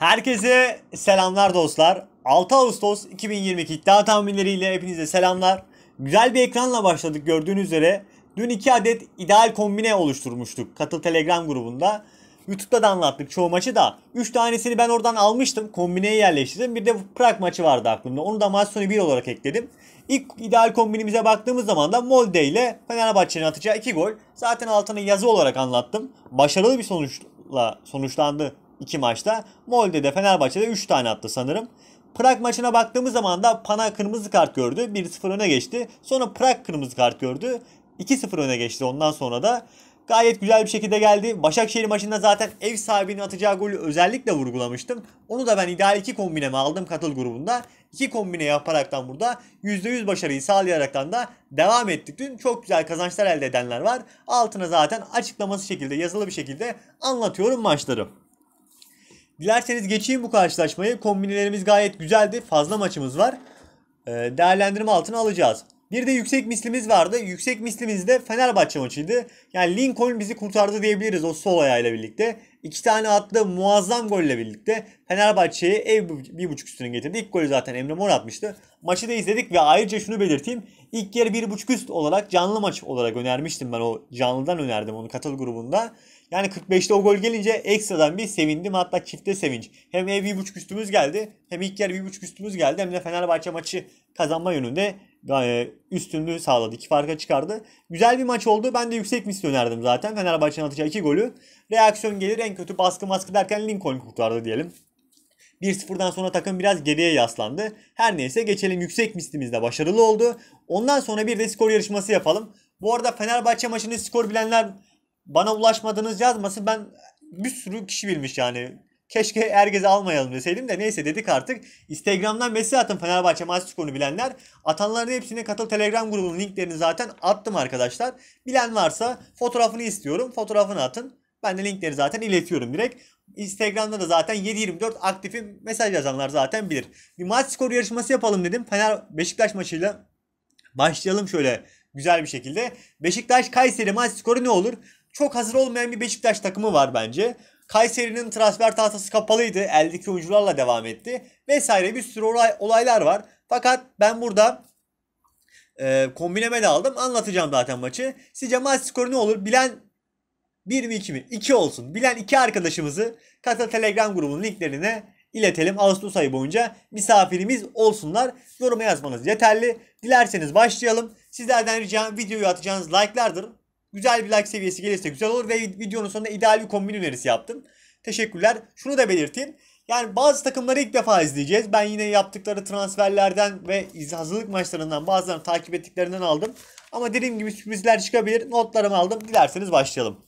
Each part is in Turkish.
Herkese selamlar dostlar. 6 Ağustos 2022 iddia tahminleriyle hepinize selamlar. Güzel bir ekranla başladık gördüğünüz üzere. Dün 2 adet ideal kombine oluşturmuştuk Katıl Telegram grubunda. YouTube'da da anlattık çoğu maçı da. 3 tanesini ben oradan almıştım. Kombineye yerleştirdim. Bir de Prag maçı vardı aklımda. Onu da maç sonu 1 olarak ekledim. İlk ideal kombinimize baktığımız zaman da Molde ile Fenerbahçe'nin atacağı 2 gol. Zaten altına yazı olarak anlattım. Başarılı bir sonuçla sonuçlandı iki maçta. MOLDEDE, Fenerbahçe'de 3 tane attı sanırım. Prag maçına baktığımız zaman da Pana kırmızı kart gördü. 1-0 öne geçti. Sonra Prag kırmızı kart gördü. 2-0 öne geçti ondan sonra da. Gayet güzel bir şekilde geldi. Başakşehir maçında zaten ev sahibinin atacağı golü özellikle vurgulamıştım. Onu da ben ideal 2 kombineme aldım katıl grubunda. 2 kombine yaparaktan burada %100 başarıyı sağlayaraktan da devam ettik. Dün çok güzel kazançlar elde edenler var. Altına zaten açıklaması şekilde yazılı bir şekilde anlatıyorum maçları. Dilerseniz geçeyim bu karşılaşmayı. Kombinelerimiz gayet güzeldi. Fazla maçımız var. Ee, değerlendirme altına alacağız. Bir de yüksek mislimiz vardı. Yüksek mislimiz de Fenerbahçe maçıydı. Yani Lincoln bizi kurtardı diyebiliriz o sol ayağıyla birlikte. İki tane attığı muazzam golle birlikte Fenerbahçe'yi ev bir buçuk üstüne getirdi. İlk golü zaten Emre Mor atmıştı. Maçı da izledik ve ayrıca şunu belirteyim. İlk yarı bir buçuk üst olarak canlı maç olarak önermiştim ben o canlıdan önerdim onu katıl grubunda. Yani 45'te o gol gelince ekstradan bir sevindim. Hatta çifte sevinç. Hem ev buçuk üstümüz geldi. Hem ilk yer bir buçuk üstümüz geldi. Hem de Fenerbahçe maçı kazanma yönünde e, üstünlüğü sağladı. iki farka çıkardı. Güzel bir maç oldu. Ben de yüksek misli önerdim zaten. Fenerbahçe'nin atacağı iki golü. Reaksiyon gelir en kötü baskı baskı derken Lincoln kurtardı diyelim. 1-0'dan sonra takım biraz geriye yaslandı. Her neyse geçelim yüksek mislimizde başarılı oldu. Ondan sonra bir de skor yarışması yapalım. Bu arada Fenerbahçe maçını skor bilenler bana ulaşmadınız yazması ben bir sürü kişi bilmiş yani. Keşke herkese almayalım deseydim de neyse dedik artık. Instagram'dan mesaj atın Fenerbahçe maç skorunu bilenler. Atanların hepsine katıl Telegram grubunun linklerini zaten attım arkadaşlar. Bilen varsa fotoğrafını istiyorum. Fotoğrafını atın. Ben de linkleri zaten iletiyorum direkt. Instagram'da da zaten 724 aktifim. Mesaj yazanlar zaten bilir. Bir maç skoru yarışması yapalım dedim. Fener Beşiktaş maçıyla başlayalım şöyle güzel bir şekilde. Beşiktaş Kayseri maç skoru ne olur? çok hazır olmayan bir Beşiktaş takımı var bence. Kayseri'nin transfer tahtası kapalıydı. Eldeki oyuncularla devam etti. Vesaire bir sürü olay, olaylar var. Fakat ben burada e, kombineme de aldım. Anlatacağım zaten maçı. Sizce maç skoru ne olur? Bilen 1 mi 2 mi? 2 olsun. Bilen 2 arkadaşımızı Kata Telegram grubunun linklerine iletelim. Ağustos ayı boyunca misafirimiz olsunlar. Yoruma yazmanız yeterli. Dilerseniz başlayalım. Sizlerden ricam videoyu atacağınız like'lardır. Güzel bir like seviyesi gelirse güzel olur ve videonun sonunda ideal bir kombin önerisi yaptım. Teşekkürler. Şunu da belirteyim. Yani bazı takımları ilk defa izleyeceğiz. Ben yine yaptıkları transferlerden ve hazırlık maçlarından bazılarını takip ettiklerinden aldım. Ama dediğim gibi sürprizler çıkabilir. Notlarımı aldım. Dilerseniz başlayalım.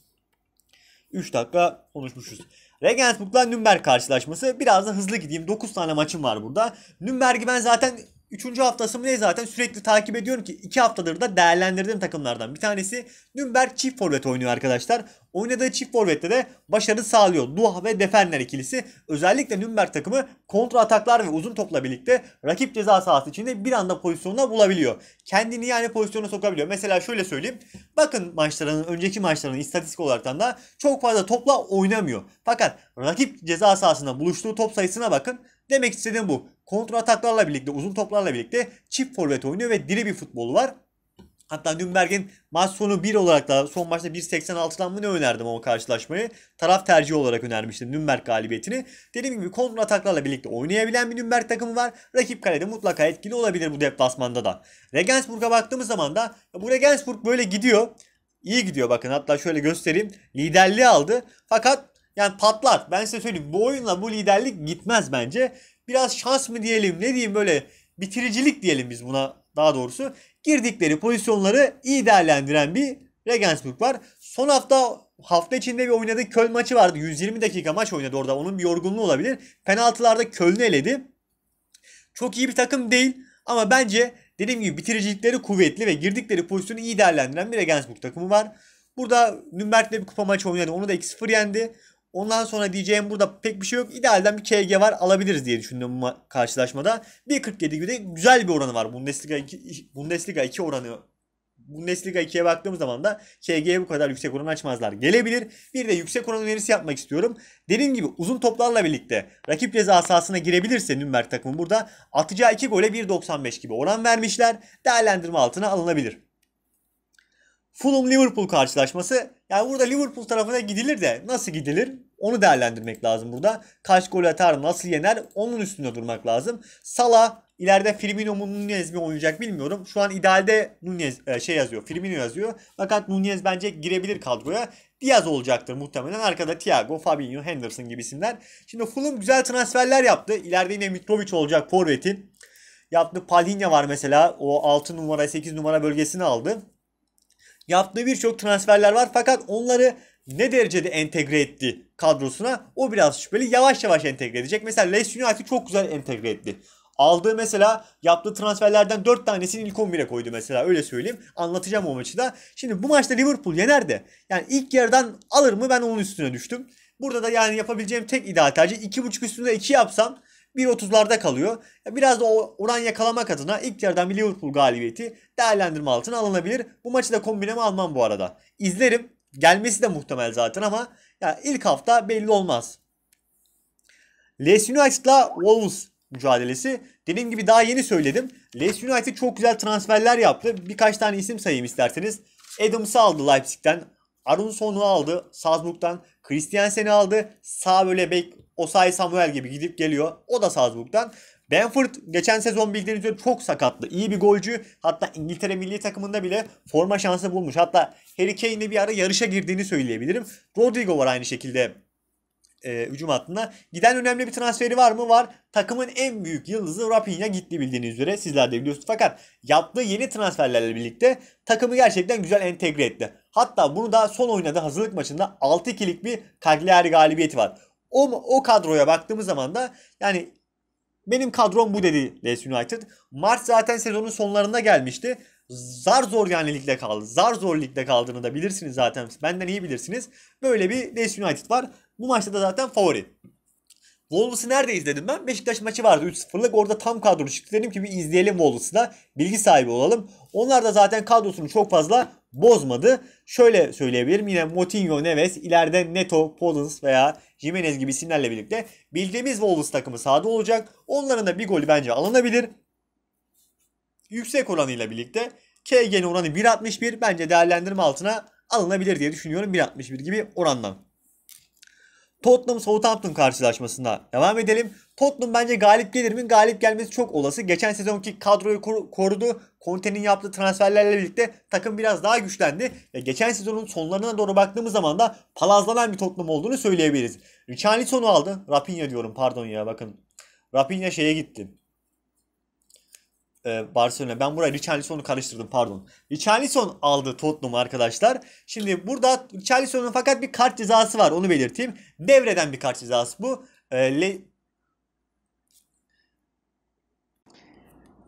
3 dakika konuşmuşuz. Regensburg'la Nürnberg karşılaşması. Biraz da hızlı gideyim. 9 tane maçım var burada. Nürnberg'i ben zaten Üçüncü haftası mı ne zaten sürekli takip ediyorum ki iki haftadır da değerlendirdiğim takımlardan bir tanesi. Nürnberg çift forvet oynuyor arkadaşlar. Oynadığı çift forvette de başarı sağlıyor. Duha ve Defenler ikilisi. Özellikle Nürnberg takımı kontra ataklar ve uzun topla birlikte rakip ceza sahası içinde bir anda pozisyonuna bulabiliyor. Kendini yani pozisyona sokabiliyor. Mesela şöyle söyleyeyim. Bakın maçlarının önceki maçlarının istatistik olarak da çok fazla topla oynamıyor. Fakat rakip ceza sahasında buluştuğu top sayısına bakın. Demek istediğim bu. kontrol ataklarla birlikte, uzun toplarla birlikte çift forvet oynuyor ve diri bir futbolu var. Hatta Nürnberg'in maç sonu 1 olarak da son maçta 1.86'dan mı ne önerdim o karşılaşmayı? Taraf tercihi olarak önermiştim Nürnberg galibiyetini. Dediğim gibi kontrol ataklarla birlikte oynayabilen bir Nürnberg takımı var. Rakip kalede mutlaka etkili olabilir bu deplasmanda da. Regensburg'a baktığımız zaman da bu Regensburg böyle gidiyor. İyi gidiyor bakın hatta şöyle göstereyim. Liderliği aldı. Fakat yani patlar. Ben size söyleyeyim. Bu oyunla bu liderlik gitmez bence. Biraz şans mı diyelim ne diyeyim böyle bitiricilik diyelim biz buna daha doğrusu. Girdikleri pozisyonları iyi değerlendiren bir Regensburg var. Son hafta hafta içinde bir oynadığı Köln maçı vardı. 120 dakika maç oynadı orada. Onun bir yorgunluğu olabilir. Penaltılarda Köln'ü eledi. Çok iyi bir takım değil ama bence dediğim gibi bitiricilikleri kuvvetli ve girdikleri pozisyonu iyi değerlendiren bir Regensburg takımı var. Burada Nürnberg'le bir kupa maçı oynadı. Onu da 2-0 yendi. Ondan sonra diyeceğim burada pek bir şey yok. İdealden bir KG var alabiliriz diye düşündüm bu karşılaşmada. 1.47 gibi de güzel bir oranı var. Bundesliga 2, Bundesliga 2 oranı Bundesliga 2'ye baktığımız zaman da KG'ye bu kadar yüksek oran açmazlar. Gelebilir. Bir de yüksek oran önerisi yapmak istiyorum. Dediğim gibi uzun toplarla birlikte rakip ceza sahasına girebilirse Nürnberg takımı burada atacağı 2 gole 1.95 gibi oran vermişler. Değerlendirme altına alınabilir. Fulham Liverpool karşılaşması. Yani burada Liverpool tarafına gidilir de nasıl gidilir? Onu değerlendirmek lazım burada. Kaç gol atar, nasıl yener? Onun üstünde durmak lazım. Salah ileride Firmino mu Nunez mi oynayacak bilmiyorum. Şu an idealde Nunez e, şey yazıyor. Firmino yazıyor. Fakat Nunez bence girebilir kadroya. Diaz olacaktır muhtemelen. Arkada Thiago, Fabinho, Henderson gibi isimler. Şimdi Fulham güzel transferler yaptı. İleride yine Mitrovic olacak forvetin. Yaptı, Palinha var mesela. O 6 numara 8 numara bölgesini aldı yaptığı birçok transferler var fakat onları ne derecede entegre etti kadrosuna o biraz şüpheli. Yavaş yavaş entegre edecek. Mesela Leeds United çok güzel entegre etti. Aldığı mesela yaptığı transferlerden 4 tanesini ilk 11'e koydu mesela öyle söyleyeyim. Anlatacağım o maçı da. Şimdi bu maçta Liverpool yener de yani ilk yerden alır mı ben onun üstüne düştüm. Burada da yani yapabileceğim tek ideal tercih 2.5 üstünde 2 yapsam 1.30'larda kalıyor. Biraz da o oran yakalamak adına ilk yarıdan bir Liverpool galibiyeti değerlendirme altına alınabilir. Bu maçı da kombineme almam bu arada. İzlerim. Gelmesi de muhtemel zaten ama ya ilk hafta belli olmaz. Leeds United'la Wolves mücadelesi. Dediğim gibi daha yeni söyledim. Leeds United çok güzel transferler yaptı. Birkaç tane isim sayayım isterseniz. Adams'ı aldı Leipzig'ten. Aronson'u aldı Salzburg'dan. Christian seni aldı. Sağ böyle bek Osay Samuel gibi gidip geliyor. O da Salzburg'dan. Benford geçen sezon bildiğiniz üzere çok sakatlı. İyi bir golcü. Hatta İngiltere milli takımında bile forma şansı bulmuş. Hatta Harry Kane'le bir ara yarışa girdiğini söyleyebilirim. Rodrigo var aynı şekilde e, hücum hattında. Giden önemli bir transferi var mı? Var. Takımın en büyük yıldızı Rapinha gitti bildiğiniz üzere. Sizler de biliyorsunuz. Fakat yaptığı yeni transferlerle birlikte takımı gerçekten güzel entegre etti. Hatta bunu da son oynadığı hazırlık maçında 6-2'lik bir Cagliari galibiyeti var. O, o kadroya baktığımız zaman da yani benim kadrom bu dedi Leeds United. Mart zaten sezonun sonlarında gelmişti. Zar zor yani ligde kaldı. Zar zor ligde kaldığını da bilirsiniz zaten. Benden iyi bilirsiniz. Böyle bir Leeds United var. Bu maçta da zaten favori. Wolves'ı nerede izledim ben? Beşiktaş maçı vardı 3-0'lık. Orada tam kadro çıktı. Dedim ki bir izleyelim Wolves'ı da. Bilgi sahibi olalım. Onlar da zaten kadrosunu çok fazla bozmadı. Şöyle söyleyebilirim yine Motinho, Neves, ileride Neto, Podens veya Jimenez gibi isimlerle birlikte bildiğimiz Wolves takımı sahada olacak. Onların da bir golü bence alınabilir. Yüksek oranıyla birlikte KG'nin oranı 1.61 bence değerlendirme altına alınabilir diye düşünüyorum 1.61 gibi orandan. Tottenham Southampton karşılaşmasına devam edelim. Tottenham bence galip gelir mi? Galip gelmesi çok olası. Geçen sezonki kadroyu korudu. Conte'nin yaptığı transferlerle birlikte takım biraz daha güçlendi. Ve geçen sezonun sonlarına doğru baktığımız zaman da palazlanan bir Tottenham olduğunu söyleyebiliriz. Richarlison'u aldı. Rapinha diyorum pardon ya bakın. Rapinha şeye gitti e, Barcelona. Ben buraya Richarlison'u karıştırdım pardon. Richarlison aldı Tottenham arkadaşlar. Şimdi burada Richarlison'un fakat bir kart cezası var onu belirteyim. Devreden bir kart cezası bu. E, Le...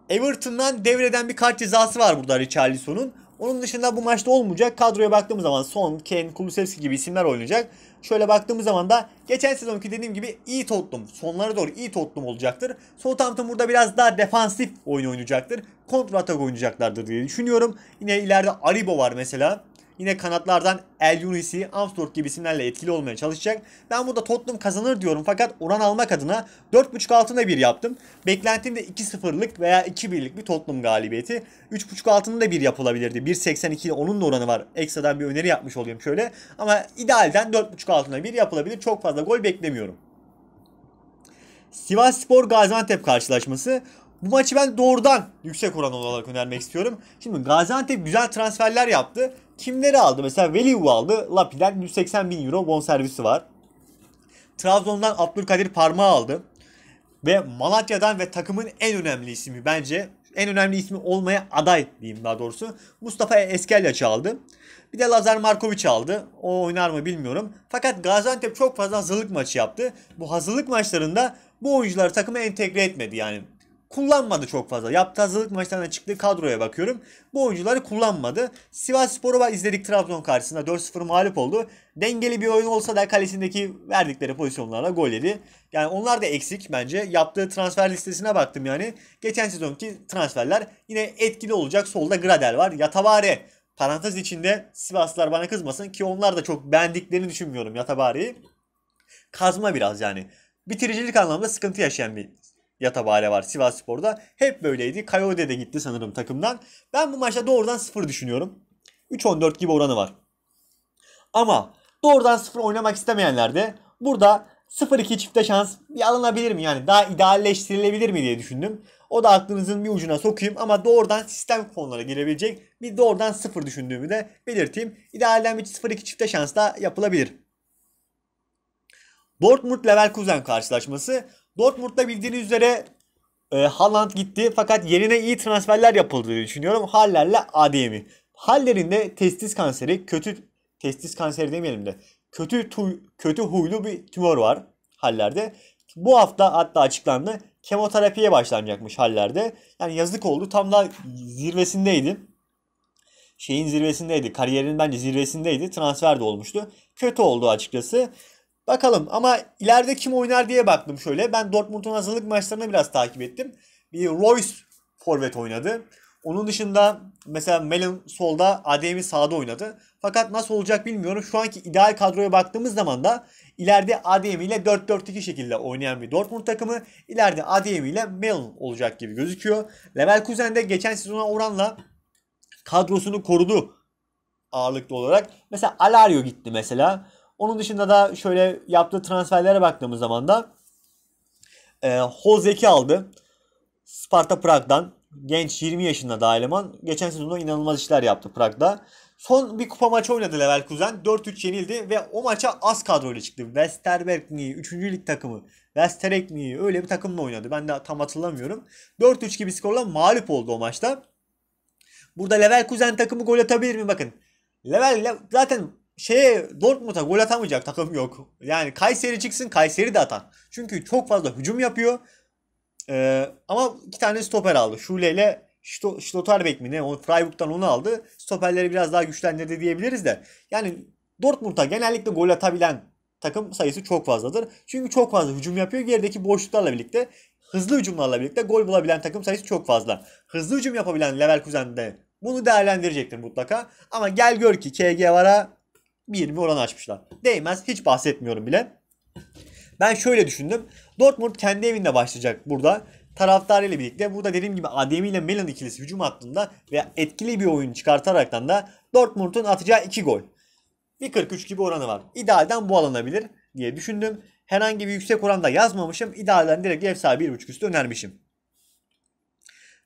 Everton'dan devreden bir kart cezası var burada Richarlison'un. Onun dışında bu maçta olmayacak. Kadroya baktığımız zaman Son, Ken Kulusevski gibi isimler oynayacak şöyle baktığımız zaman da geçen sezonki dediğim gibi iyi Tottenham sonlara doğru iyi Tottenham olacaktır. Southampton burada biraz daha defansif oyun oynayacaktır. Kontra atak oynayacaklardır diye düşünüyorum. Yine ileride Aribo var mesela. Yine kanatlardan El Yunisi, Amstorg gibi isimlerle etkili olmaya çalışacak. Ben burada Tottenham kazanır diyorum fakat oran almak adına 4.5 altına bir yaptım. Beklentim de 2-0'lık veya 2-1'lik bir Tottenham galibiyeti. 3.5 altında da bir yapılabilirdi. 1.82'li onun da oranı var. Ekstradan bir öneri yapmış oluyorum şöyle. Ama idealden 4.5 altına bir yapılabilir. Çok fazla gol beklemiyorum. Sivas Spor Gaziantep karşılaşması. Bu maçı ben doğrudan yüksek oran olarak önermek istiyorum. Şimdi Gaziantep güzel transferler yaptı. Kimleri aldı? Mesela Veliu aldı. Lapi'den 180 bin euro bon servisi var. Trabzon'dan Abdülkadir Parmağı aldı. Ve Malatya'dan ve takımın en önemli ismi bence en önemli ismi olmaya aday diyeyim daha doğrusu. Mustafa Eskelya aldı. Bir de Lazar Markovic aldı. O oynar mı bilmiyorum. Fakat Gaziantep çok fazla hazırlık maçı yaptı. Bu hazırlık maçlarında bu oyuncuları takıma entegre etmedi yani kullanmadı çok fazla. Yaptığı hazırlık maçlarına çıktığı kadroya bakıyorum. Bu oyuncuları kullanmadı. Sivas Spor'u izledik Trabzon karşısında 4-0 mağlup oldu. Dengeli bir oyun olsa da kalesindeki verdikleri pozisyonlarla gol yedi. Yani onlar da eksik bence. Yaptığı transfer listesine baktım yani. Geçen sezonki transferler yine etkili olacak. Solda Gradel var. Yatabari. parantez içinde Sivaslılar bana kızmasın ki onlar da çok beğendiklerini düşünmüyorum Yatabari'yi. Kazma biraz yani. Bitiricilik anlamda sıkıntı yaşayan bir Yatabare var Sivas Spor'da. Hep böyleydi. Kayode de gitti sanırım takımdan. Ben bu maçta doğrudan 0 düşünüyorum. 3-14 gibi oranı var. Ama doğrudan 0 oynamak istemeyenler de burada 0-2 çifte şans bir alınabilir mi? Yani daha idealleştirilebilir mi diye düşündüm. O da aklınızın bir ucuna sokayım ama doğrudan sistem konulara girebilecek bir doğrudan 0 düşündüğümü de belirteyim. İdealden bir 0-2 çifte şans da yapılabilir. Dortmund Leverkusen karşılaşması Dortmund'da bildiğiniz üzere e, Haaland gitti fakat yerine iyi transferler yapıldı diye düşünüyorum. Haller'le Adem'i. Haller'in de testis kanseri, kötü testis kanseri demeyelim de kötü tuy, kötü huylu bir tümör var Haller'de. Bu hafta hatta açıklandı. Kemoterapiye başlanacakmış Haller'de. Yani yazık oldu. Tam da zirvesindeydi. Şeyin zirvesindeydi. Kariyerinin bence zirvesindeydi. Transfer de olmuştu. Kötü oldu açıkçası. Bakalım ama ileride kim oynar diye baktım şöyle. Ben Dortmund'un hazırlık maçlarını biraz takip ettim. Bir Royce forvet oynadı. Onun dışında mesela Melon solda, Ademi sağda oynadı. Fakat nasıl olacak bilmiyorum. Şu anki ideal kadroya baktığımız zaman da ileride Ademi ile 4-4-2 şekilde oynayan bir Dortmund takımı. ileride Ademi ile Melon olacak gibi gözüküyor. kuzen de geçen sezona oranla kadrosunu korudu ağırlıklı olarak. Mesela Alario gitti mesela. Onun dışında da şöyle yaptığı transferlere baktığımız zaman da e, Hozeki aldı. Sparta Prag'dan. Genç 20 yaşında da eleman. Geçen sezonda inanılmaz işler yaptı Prag'da. Son bir kupa maçı oynadı Leverkusen. 4-3 yenildi ve o maça az kadroyla çıktı. Westerbergni, 3. lig takımı. Westerekni öyle bir takımla oynadı. Ben de tam hatırlamıyorum. 4-3 gibi skorla mağlup oldu o maçta. Burada Leverkusen takımı gol atabilir mi? Bakın Lever, zaten şeye Dortmund'a gol atamayacak takım yok. Yani Kayseri çıksın Kayseri de atar. Çünkü çok fazla hücum yapıyor. Ee, ama iki tane stoper aldı. Şule ile Stotterbek mi ne? O Freiburg'dan onu aldı. Stoperleri biraz daha güçlendirdi diyebiliriz de. Yani Dortmund'a genellikle gol atabilen takım sayısı çok fazladır. Çünkü çok fazla hücum yapıyor. Gerideki boşluklarla birlikte hızlı hücumlarla birlikte gol bulabilen takım sayısı çok fazla. Hızlı hücum yapabilen Leverkusen de bunu değerlendirecektir mutlaka. Ama gel gör ki KG Var'a 1 bir oran açmışlar. Değmez hiç bahsetmiyorum bile. Ben şöyle düşündüm. Dortmund kendi evinde başlayacak burada. Taraftarıyla birlikte burada dediğim gibi Ademi ile Melan ikilisi hücum hattında ve etkili bir oyun çıkartaraktan da Dortmund'un atacağı 2 gol. 1.43 gibi oranı var. İdealden bu alınabilir diye düşündüm. Herhangi bir yüksek oranda yazmamışım. İdealden direkt ev sahibi 1.5 üstü önermişim.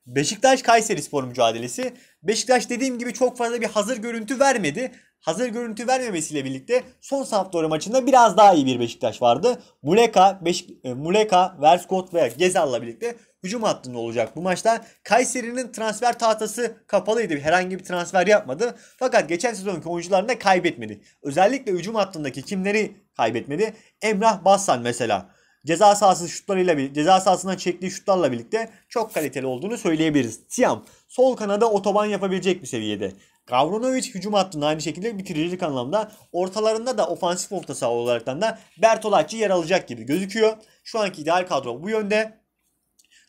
Beşiktaş Kayseri Spor mücadelesi. Beşiktaş dediğim gibi çok fazla bir hazır görüntü vermedi hazır görüntü vermemesiyle birlikte son Sampdoria maçında biraz daha iyi bir Beşiktaş vardı. Muleka, Beşik, e, Muleka, Verskot ve Gezal'la birlikte hücum hattında olacak bu maçta. Kayseri'nin transfer tahtası kapalıydı. Herhangi bir transfer yapmadı. Fakat geçen sezonki oyuncularını da kaybetmedi. Özellikle hücum hattındaki kimleri kaybetmedi? Emrah Bassan mesela. Ceza sahası şutlarıyla ceza sahasından çektiği şutlarla birlikte çok kaliteli olduğunu söyleyebiliriz. Tiam sol kanada otoban yapabilecek bir seviyede. Gavronovic hücum hattını aynı şekilde bitiricilik anlamda. Ortalarında da ofansif orta saha olaraktan da Bertolacci yer alacak gibi gözüküyor. Şu anki ideal kadro bu yönde.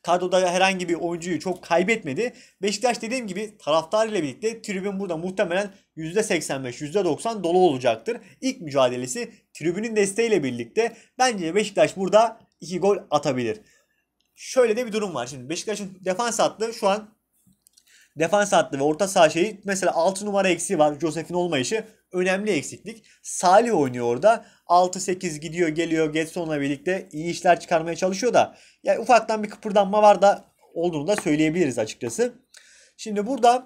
Kadroda herhangi bir oyuncuyu çok kaybetmedi. Beşiktaş dediğim gibi taraftar ile birlikte tribün burada muhtemelen %85, %90 dolu olacaktır. İlk mücadelesi tribünün desteğiyle birlikte bence Beşiktaş burada 2 gol atabilir. Şöyle de bir durum var. Şimdi Beşiktaş'ın defans hattı şu an defans hattı ve orta saha şeyi mesela 6 numara eksiği var. Josef'in olmayışı önemli eksiklik. Salih oynuyor orada. 6-8 gidiyor geliyor Getson'la birlikte iyi işler çıkarmaya çalışıyor da yani ufaktan bir kıpırdanma var da olduğunu da söyleyebiliriz açıkçası. Şimdi burada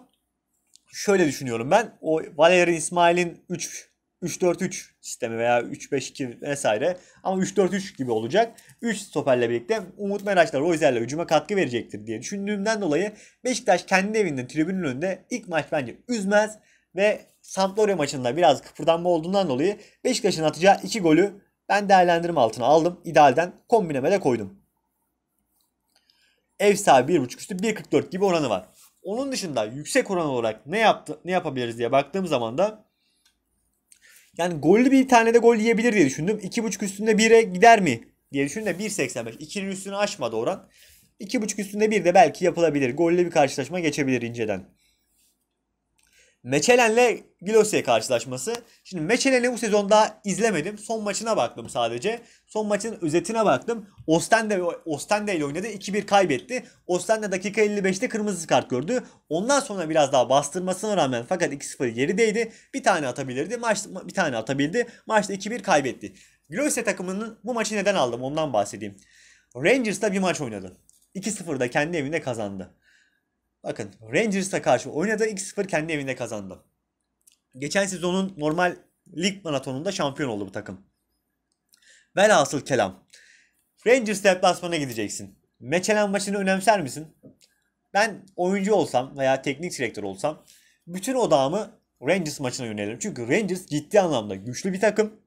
şöyle düşünüyorum ben. O Valerian İsmail'in 3 3-4-3 sistemi veya 3-5-2 vesaire ama 3-4-3 gibi olacak. 3 stoperle birlikte Umut Meraç'la Royzer'le hücuma katkı verecektir diye düşündüğümden dolayı Beşiktaş kendi evinde tribünün önünde ilk maç bence üzmez ve Sampdoria maçında biraz kıpırdanma olduğundan dolayı Beşiktaş'ın atacağı 2 golü ben değerlendirme altına aldım. İdealden kombineme de koydum. Ev sahibi 1.5 üstü 1.44 gibi oranı var. Onun dışında yüksek oran olarak ne yaptı, ne yapabiliriz diye baktığım zaman da yani gollü bir tane de gol yiyebilir diye düşündüm. 2.5 üstünde 1'e gider mi diye düşündüm de 1.85. 2'nin üstünü aşmadı oran. 2.5 üstünde 1 de belki yapılabilir. Gollü bir karşılaşma geçebilir inceden. Meçelen'le Gülosya karşılaşması. Şimdi Meçelen'i bu sezon daha izlemedim. Son maçına baktım sadece. Son maçın özetine baktım. Ostende, Ostende ile oynadı. 2-1 kaybetti. Ostende dakika 55'te kırmızı kart gördü. Ondan sonra biraz daha bastırmasına rağmen fakat 2-0 gerideydi. Bir tane atabilirdi. Maç bir tane atabildi. Maçta 2-1 kaybetti. Gülosya takımının bu maçı neden aldım ondan bahsedeyim. Rangers'la bir maç oynadı. 2-0'da kendi evinde kazandı. Bakın Rangers'a karşı oynadı 2-0 kendi evinde kazandı. Geçen sezonun normal lig maratonunda şampiyon oldu bu takım. Velhasıl kelam. Rangers deplasmana gideceksin. Meçelen maçını önemser misin? Ben oyuncu olsam veya teknik direktör olsam bütün odağımı Rangers maçına yönelirim. Çünkü Rangers ciddi anlamda güçlü bir takım.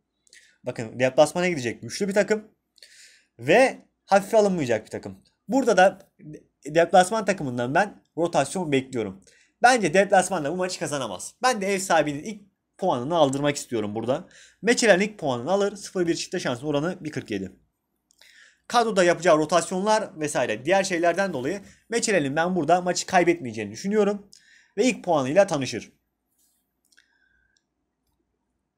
Bakın deplasmana gidecek güçlü bir takım. Ve hafife alınmayacak bir takım. Burada da deplasman takımından ben rotasyon bekliyorum. Bence da bu maçı kazanamaz. Ben de ev sahibinin ilk puanını aldırmak istiyorum burada. Meçelen ilk puanını alır. 0-1 çifte şans oranı 1.47. Kadroda yapacağı rotasyonlar vesaire diğer şeylerden dolayı Meçelen'in ben burada maçı kaybetmeyeceğini düşünüyorum. Ve ilk puanıyla tanışır.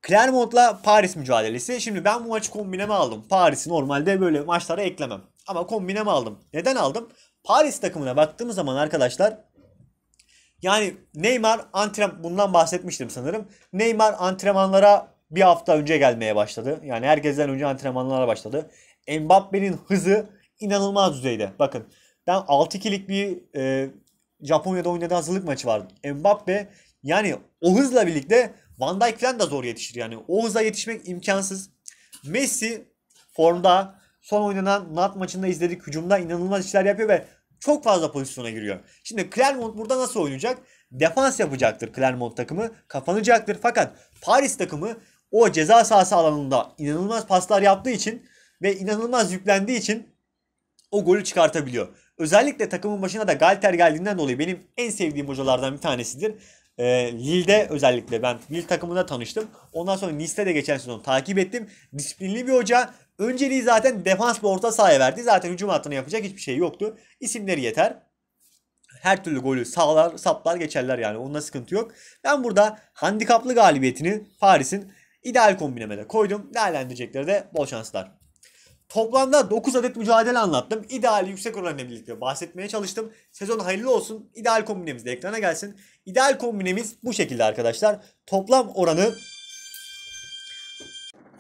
Clermont'la Paris mücadelesi. Şimdi ben bu maçı kombineme aldım. Paris'i normalde böyle maçlara eklemem. Ama kombineme aldım. Neden aldım? Paris takımına baktığımız zaman arkadaşlar yani Neymar antrenman bundan bahsetmiştim sanırım. Neymar antrenmanlara bir hafta önce gelmeye başladı. Yani herkesten önce antrenmanlara başladı. Mbappe'nin hızı inanılmaz düzeyde. Bakın ben 6-2'lik bir e, Japonya'da oynadığı hazırlık maçı vardı. Mbappe yani o hızla birlikte Van Dijk falan da zor yetişir. Yani o hıza yetişmek imkansız. Messi formda son oynanan Nat maçında izledik. Hücumda inanılmaz işler yapıyor ve çok fazla pozisyona giriyor. Şimdi Clermont burada nasıl oynayacak? Defans yapacaktır Clermont takımı. Kapanacaktır. Fakat Paris takımı o ceza sahası alanında inanılmaz paslar yaptığı için ve inanılmaz yüklendiği için o golü çıkartabiliyor. Özellikle takımın başına da Galter geldiğinden dolayı benim en sevdiğim hocalardan bir tanesidir. E, Lille'de özellikle ben Lille takımında tanıştım. Ondan sonra Nice'de de geçen sezon takip ettim. Disiplinli bir hoca. Önceliği zaten defans ve orta sahaya verdi. Zaten hücum hattına yapacak hiçbir şey yoktu. İsimleri yeter. Her türlü golü sağlar, saplar geçerler yani. Onda sıkıntı yok. Ben burada handikaplı galibiyetini Paris'in ideal kombinemede koydum. Değerlendirecekleri de bol şanslar. Toplamda 9 adet mücadele anlattım. İdeal yüksek oranla birlikte bahsetmeye çalıştım. Sezon hayırlı olsun. İdeal kombinemiz de ekrana gelsin. İdeal kombinemiz bu şekilde arkadaşlar. Toplam oranı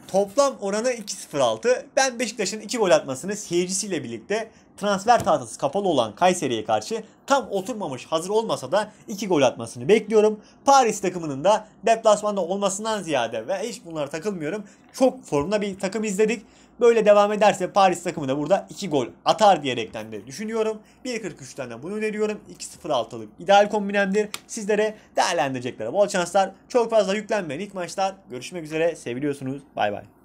Toplam oranı 2.06. Ben Beşiktaş'ın 2 gol atmasını seyircisiyle birlikte transfer tahtası kapalı olan Kayseri'ye karşı tam oturmamış hazır olmasa da 2 gol atmasını bekliyorum. Paris takımının da deplasmanda olmasından ziyade ve hiç bunlara takılmıyorum. Çok formda bir takım izledik. Böyle devam ederse Paris takımı da burada 2 gol atar diyerekten de düşünüyorum. 1.43'ten de bunu öneriyorum. 2.06'lık ideal kombinemdir. Sizlere değerlendireceklere bol şanslar. Çok fazla yüklenmeyin ilk maçlar. Görüşmek üzere. Seviliyorsunuz. Bay bay.